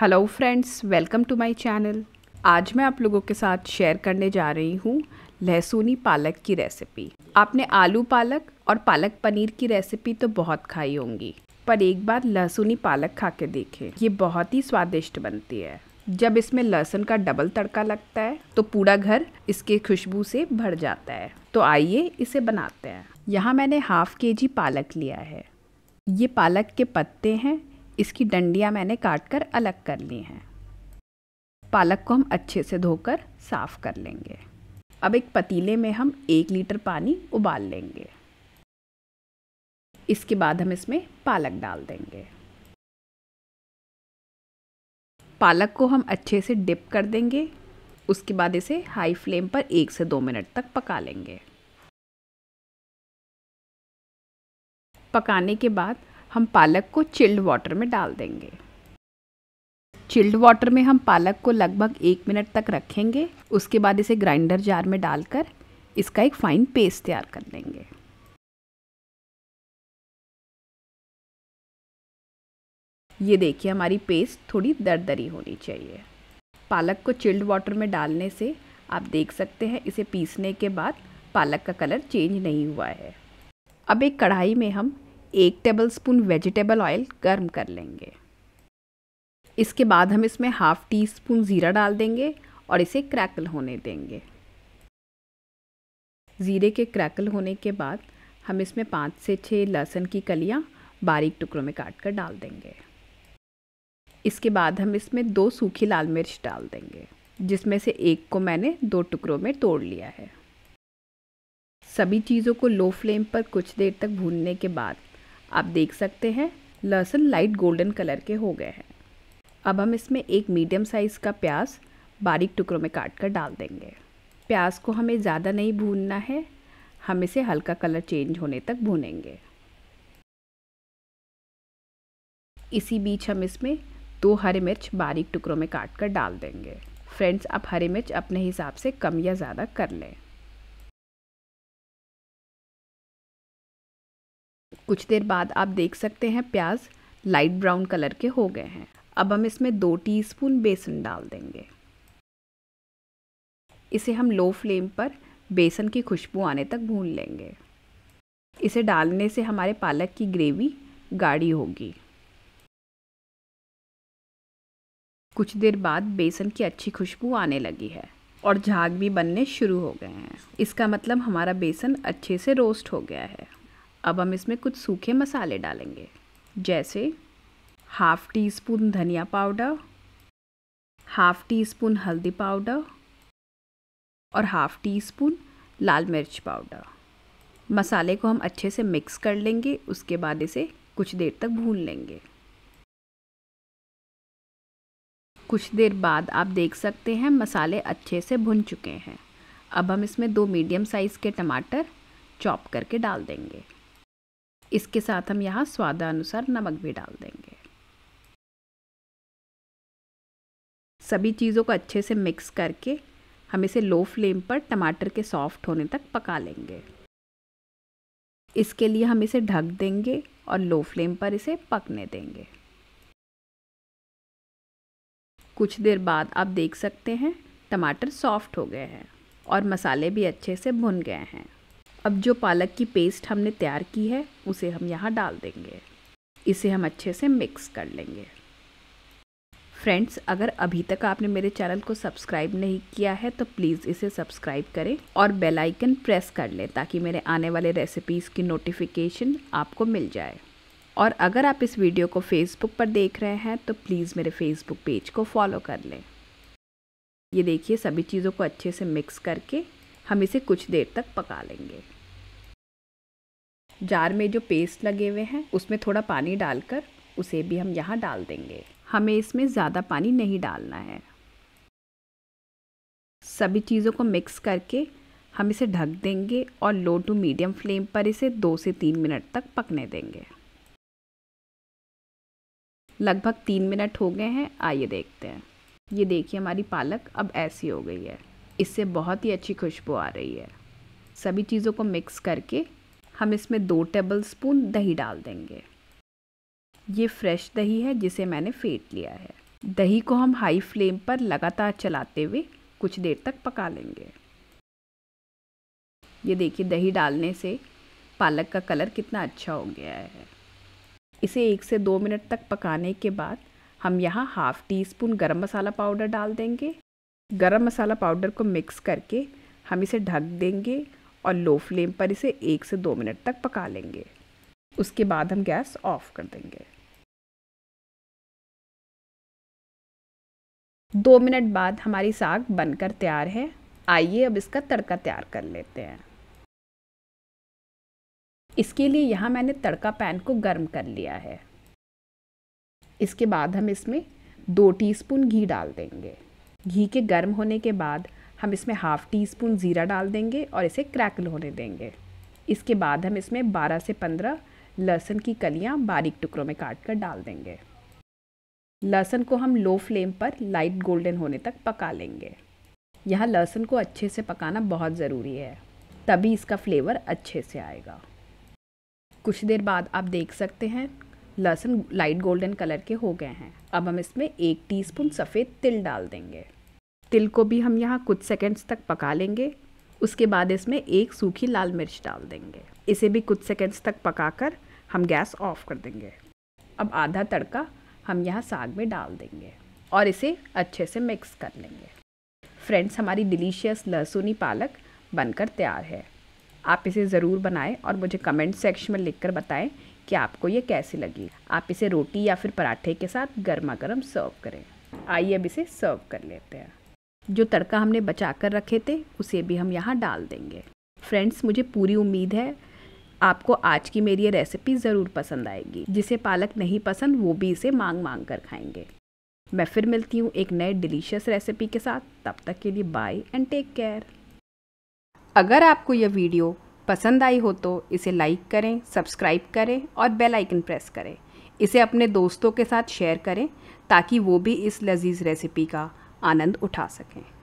hello friends welcome to my channel आज मैं आप लोगों के साथ शेयर करने जा रही हूँ लहसुनी पालक की रेसिपी आपने आलू पालक और पालक पनीर की रेसिपी तो बहुत खाई होंगी पर एक बार लहसुनी पालक खा के देखें ये बहुत ही स्वादिष्ट बनती है जब इसमें लहसुन का डबल तड़का लगता है तो पूरा घर इसके खुशबू से भर जाता है तो आइए इसे बनाते हैं यहाँ मैंने हाफ के जी पालक लिया है ये पालक के पत्ते हैं इसकी डंडियाँ मैंने काट कर अलग कर ली हैं पालक को हम अच्छे से धोकर साफ़ कर लेंगे अब एक पतीले में हम एक लीटर पानी उबाल लेंगे इसके बाद हम इसमें पालक डाल देंगे पालक को हम अच्छे से डिप कर देंगे उसके बाद इसे हाई फ्लेम पर एक से दो मिनट तक पका लेंगे पकाने के बाद हम पालक को चिल्ड वाटर में डाल देंगे चिल्ड वाटर में हम पालक को लगभग एक मिनट तक रखेंगे उसके बाद इसे ग्राइंडर जार में डालकर इसका एक फाइन पेस्ट तैयार कर लेंगे ये देखिए हमारी पेस्ट थोड़ी दरदरी होनी चाहिए पालक को चिल्ड वाटर में डालने से आप देख सकते हैं इसे पीसने के बाद पालक का कलर चेंज नहीं हुआ है अब एक कढ़ाई में हम एक टेबल स्पून वेजिटेबल ऑयल गर्म कर लेंगे इसके बाद हम इसमें हाफ़ टी स्पून ज़ीरा डाल देंगे और इसे क्रैकल होने देंगे ज़ीरे के क्रैकल होने के बाद हम इसमें पाँच से छः लहसुन की कलियाँ बारीक टुकड़ों में काट कर डाल देंगे इसके बाद हम इसमें दो सूखी लाल मिर्च डाल देंगे जिसमें से एक को मैंने दो टुकड़ों में तोड़ लिया है सभी चीज़ों को लो फ्लेम पर कुछ देर तक भूनने के बाद आप देख सकते हैं लहसुन लाइट गोल्डन कलर के हो गए हैं अब हम इसमें एक मीडियम साइज़ का प्याज बारीक टुकड़ों में काट कर डाल देंगे प्याज को हमें ज़्यादा नहीं भूनना है हम इसे हल्का कलर चेंज होने तक भूनेंगे इसी बीच हम इसमें दो हरी मिर्च बारीक टुकड़ों में काट कर डाल देंगे फ्रेंड्स आप हरी मिर्च अपने हिसाब से कम या ज़्यादा कर लें कुछ देर बाद आप देख सकते हैं प्याज लाइट ब्राउन कलर के हो गए हैं अब हम इसमें दो टीस्पून बेसन डाल देंगे इसे हम लो फ्लेम पर बेसन की खुशबू आने तक भून लेंगे इसे डालने से हमारे पालक की ग्रेवी गाढ़ी होगी कुछ देर बाद बेसन की अच्छी खुशबू आने लगी है और झाग भी बनने शुरू हो गए हैं इसका मतलब हमारा बेसन अच्छे से रोस्ट हो गया है अब हम इसमें कुछ सूखे मसाले डालेंगे जैसे हाफ टी स्पून धनिया पाउडर हाफ टी स्पून हल्दी पाउडर और हाफ टी स्पून लाल मिर्च पाउडर मसाले को हम अच्छे से मिक्स कर लेंगे उसके बाद इसे कुछ देर तक भून लेंगे कुछ देर बाद आप देख सकते हैं मसाले अच्छे से भुन चुके हैं अब हम इसमें दो मीडियम साइज़ के टमाटर चॉप करके डाल देंगे इसके साथ हम यहाँ स्वादानुसार नमक भी डाल देंगे सभी चीज़ों को अच्छे से मिक्स करके हम इसे लो फ्लेम पर टमाटर के सॉफ्ट होने तक पका लेंगे इसके लिए हम इसे ढक देंगे और लो फ्लेम पर इसे पकने देंगे कुछ देर बाद आप देख सकते हैं टमाटर सॉफ्ट हो गए हैं और मसाले भी अच्छे से भुन गए हैं अब जो पालक की पेस्ट हमने तैयार की है उसे हम यहाँ डाल देंगे इसे हम अच्छे से मिक्स कर लेंगे फ्रेंड्स अगर अभी तक आपने मेरे चैनल को सब्सक्राइब नहीं किया है तो प्लीज़ इसे सब्सक्राइब करें और बेल आइकन प्रेस कर लें ताकि मेरे आने वाले रेसिपीज़ की नोटिफिकेशन आपको मिल जाए और अगर आप इस वीडियो को फेसबुक पर देख रहे हैं तो प्लीज़ मेरे फेसबुक पेज को फॉलो कर लें ये देखिए सभी चीज़ों को अच्छे से मिक्स करके हम इसे कुछ देर तक पका लेंगे जार में जो पेस्ट लगे हुए हैं उसमें थोड़ा पानी डालकर उसे भी हम यहाँ डाल देंगे हमें इसमें ज़्यादा पानी नहीं डालना है सभी चीज़ों को मिक्स करके हम इसे ढक देंगे और लो टू मीडियम फ्लेम पर इसे दो से तीन मिनट तक पकने देंगे लगभग तीन मिनट हो गए हैं आइए देखते हैं ये देखिए हमारी पालक अब ऐसी हो गई है इससे बहुत ही अच्छी खुशबू आ रही है सभी चीज़ों को मिक्स करके हम इसमें दो टेबल स्पून दही डाल देंगे ये फ्रेश दही है जिसे मैंने फेंट लिया है दही को हम हाई फ्लेम पर लगातार चलाते हुए कुछ देर तक पका लेंगे ये देखिए दही डालने से पालक का कलर कितना अच्छा हो गया है इसे एक से दो मिनट तक पकाने के बाद हम यहाँ हाफ़ टी स्पून गर्म मसाला पाउडर डाल देंगे गरम मसाला पाउडर को मिक्स करके हम इसे ढक देंगे और लो फ्लेम पर इसे एक से दो मिनट तक पका लेंगे उसके बाद हम गैस ऑफ कर देंगे दो मिनट बाद हमारी साग बनकर तैयार है आइए अब इसका तड़का तैयार कर लेते हैं इसके लिए यहाँ मैंने तड़का पैन को गर्म कर लिया है इसके बाद हम इसमें दो टीस्पून घी डाल देंगे घी के गर्म होने के बाद हम इसमें हाफ़ टी स्पून ज़ीरा डाल देंगे और इसे क्रैकल होने देंगे इसके बाद हम इसमें 12 से 15 लहसुन की कलियां बारीक टुकड़ों में काट कर डाल देंगे लहसुन को हम लो फ्लेम पर लाइट गोल्डन होने तक पका लेंगे यहाँ लहसुन को अच्छे से पकाना बहुत ज़रूरी है तभी इसका फ्लेवर अच्छे से आएगा कुछ देर बाद आप देख सकते हैं लहसुन लाइट गोल्डन कलर के हो गए हैं अब हम इसमें एक टीस्पून सफ़ेद तिल डाल देंगे तिल को भी हम यहाँ कुछ सेकंड्स तक पका लेंगे उसके बाद इसमें एक सूखी लाल मिर्च डाल देंगे इसे भी कुछ सेकंड्स तक पकाकर हम गैस ऑफ कर देंगे अब आधा तड़का हम यहाँ साग में डाल देंगे और इसे अच्छे से मिक्स कर लेंगे फ्रेंड्स हमारी डिलीशियस लहसुनी पालक बनकर तैयार है आप इसे ज़रूर बनाएं और मुझे कमेंट सेक्शन में लिखकर बताएं कि आपको ये कैसी लगी आप इसे रोटी या फिर पराठे के साथ गर्मा गर्म सर्व करें आइए अब इसे सर्व कर लेते हैं जो तड़का हमने बचा कर रखे थे उसे भी हम यहाँ डाल देंगे फ्रेंड्स मुझे पूरी उम्मीद है आपको आज की मेरी ये रेसिपी ज़रूर पसंद आएगी जिसे पालक नहीं पसंद वो भी इसे मांग मांग कर खाएंगे मैं फिर मिलती हूँ एक नए डिलीशियस रेसिपी के साथ तब तक के लिए बाय एंड टेक केयर अगर आपको यह वीडियो पसंद आई हो तो इसे लाइक करें सब्सक्राइब करें और बेल आइकन प्रेस करें इसे अपने दोस्तों के साथ शेयर करें ताकि वो भी इस लजीज रेसिपी का आनंद उठा सकें